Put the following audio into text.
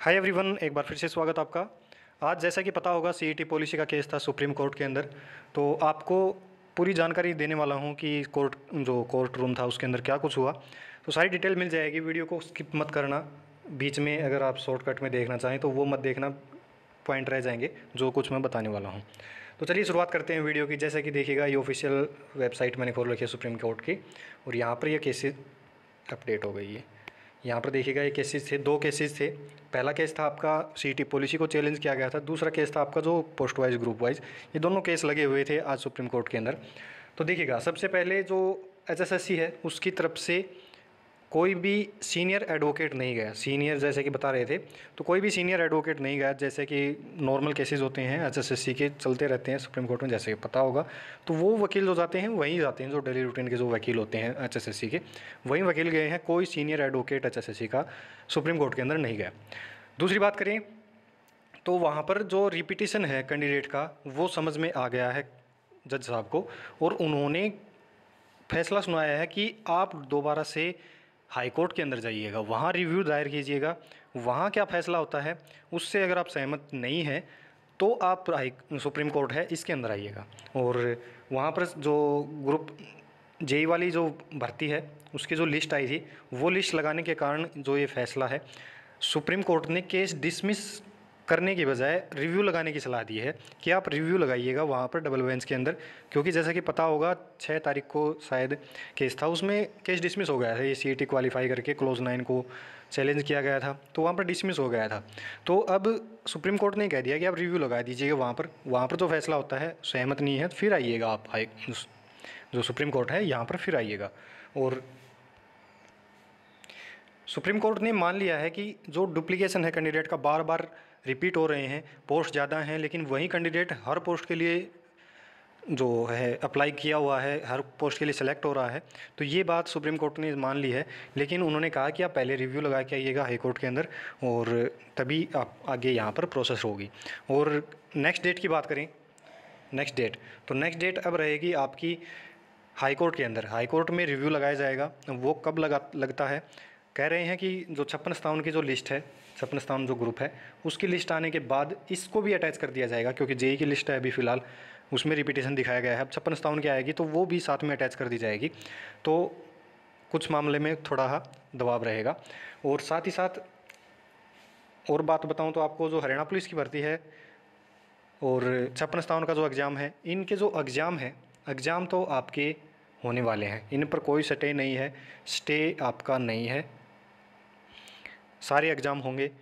hi everyone एक बार फिर से स्वागत आपका आज जैसा कि पता होगा सीईटी पॉलिसी e का केस था सुप्रीम कोर्ट के अंदर तो आपको पूरी जानकारी देने वाला हूँ कि कोर्ट जो कोर्ट रूम था उसके अंदर क्या कुछ हुआ तो सारी डिटेल मिल जाएगी वीडियो को स्किप मत करना बीच में अगर आप शॉर्टकट में देखना चाहें तो वो मत देखना पॉइंट रह जाएंगे जो कुछ मैं बताने वाला हूँ तो चलिए शुरुआत करते हैं वीडियो की जैसा कि देखिएगा ये ऑफिशियल वेबसाइट मैंने खोल रखी है सुप्रीम कोर्ट की और यहाँ पर यह केसेज अपडेट हो गई है यहाँ पर देखिएगा ये केसेस थे दो केसेस थे पहला केस था आपका सीटी पॉलिसी को चैलेंज किया गया था दूसरा केस था आपका जो पोस्ट वाइज ग्रुप वाइज ये दोनों केस लगे हुए थे आज सुप्रीम कोर्ट के अंदर तो देखिएगा सबसे पहले जो एच है उसकी तरफ से कोई भी सीनियर एडवोकेट नहीं गया सीनियर जैसे कि बता रहे थे तो कोई भी सीनियर एडवोकेट नहीं गया जैसे कि नॉर्मल केसेस होते हैं एच के चलते रहते हैं सुप्रीम कोर्ट में जैसे कि पता होगा तो वो वकील जो जाते हैं वहीं जाते हैं जो डेली रूटीन के जो वकील होते हैं एच के वहीं वकील गए हैं कोई सीनियर एडवोकेट एच का सुप्रीम कोर्ट के अंदर नहीं गया दूसरी बात करें तो वहाँ पर जो रिपीटिशन है कैंडिडेट का वो समझ में आ गया है जज साहब को और उन्होंने फैसला सुनाया है कि आप दोबारा से हाई कोर्ट के अंदर जाइएगा वहाँ रिव्यू दायर कीजिएगा वहाँ क्या फैसला होता है उससे अगर आप सहमत नहीं हैं तो आप सुप्रीम कोर्ट है इसके अंदर आइएगा और वहाँ पर जो ग्रुप जेई वाली जो भर्ती है उसकी जो लिस्ट आई थी वो लिस्ट लगाने के कारण जो ये फैसला है सुप्रीम कोर्ट ने केस डिसमिस करने के बजाय रिव्यू लगाने की सलाह दी है कि आप रिव्यू लगाइएगा वहाँ पर डबल बेंच के अंदर क्योंकि जैसा कि पता होगा छः तारीख को शायद केस था उसमें केस डिसमिस हो गया था ये सी क्वालीफाई e करके क्लोज नाइन को चैलेंज किया गया था तो वहाँ पर डिसमिस हो गया था तो अब सुप्रीम कोर्ट ने कह दिया कि आप रिव्यू लगा दीजिएगा वहाँ पर वहाँ पर जो तो फैसला होता है सहमत नहीं है फिर आइएगा आप हाई जो सुप्रीम कोर्ट है यहाँ पर फिर आइएगा और सुप्रीम कोर्ट ने मान लिया है कि जो डुप्लीकेशन है कैंडिडेट का बार बार रिपीट हो रहे हैं पोस्ट ज़्यादा हैं लेकिन वही कैंडिडेट हर पोस्ट के लिए जो है अप्लाई किया हुआ है हर पोस्ट के लिए सेलेक्ट हो रहा है तो ये बात सुप्रीम कोर्ट ने मान ली है लेकिन उन्होंने कहा कि आप पहले रिव्यू लगा के आइएगा हाई कोर्ट के अंदर और तभी आप आगे यहाँ पर प्रोसेस होगी और नेक्स्ट डेट की बात करें नेक्स्ट डेट तो नेक्स्ट डेट अब रहेगी आपकी हाई कोर्ट के अंदर हाई कोर्ट में रिव्यू लगाया जाएगा वो कब लगा लगता है कह रहे हैं कि जो छप्पन स्थान की जो लिस्ट है छप्पन स्थान जो ग्रुप है उसकी लिस्ट आने के बाद इसको भी अटैच कर दिया जाएगा क्योंकि जेई की लिस्ट है अभी फ़िलहाल उसमें रिपीटेशन दिखाया गया है अब छप्पन स्थान की आएगी तो वो भी साथ में अटैच कर दी जाएगी तो कुछ मामले में थोड़ा सा दबाव रहेगा और साथ ही साथ और बात बताऊँ तो आपको जो हरियाणा पुलिस की भर्ती है और छप्पन स्थान का जो एग्ज़ाम है इनके जो एग्ज़ाम है एग्ज़ाम तो आपके होने वाले हैं इन पर कोई स्टे नहीं है स्टे आपका नहीं है सारे एग्जाम होंगे